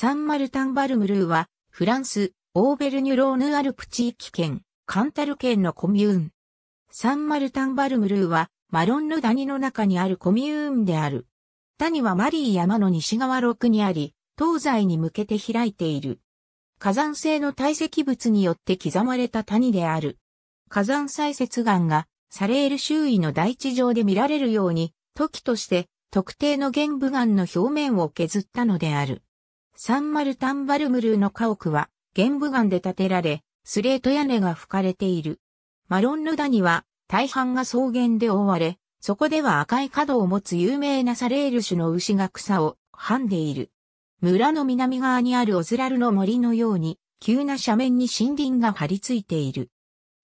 サンマルタンバルムルーは、フランス、オーベルニュローヌアルプ地域圏、カンタル県のコミューン。サンマルタンバルムルーは、マロンヌ谷の中にあるコミューンである。谷はマリー山の西側6にあり、東西に向けて開いている。火山性の堆積物によって刻まれた谷である。火山砕石岩がサレール周囲の大地上で見られるように、時として特定の玄武岩の表面を削ったのである。サンマルタンバルムルーの家屋は、玄武岩で建てられ、スレート屋根が吹かれている。マロンヌダには、大半が草原で覆われ、そこでは赤い角を持つ有名なサレール種の牛が草をはんでいる。村の南側にあるオズラルの森のように、急な斜面に森林が張り付いている。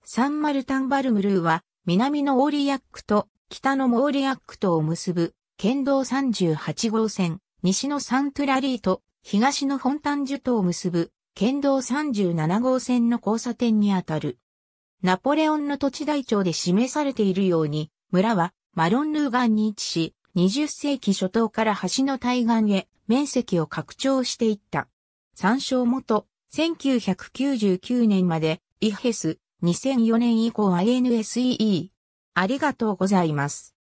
サンマルタンバルムルーは、南のオーリアックと北のモーリアックとを結ぶ、県道38号線、西のサントラリーと東の本丹樹島を結ぶ、県道37号線の交差点にあたる。ナポレオンの土地台帳で示されているように、村はマロンルーガンに位置し、20世紀初頭から橋の対岸へ面積を拡張していった。参照元、1999年まで、イヘス、2004年以降 i n s e e ありがとうございます。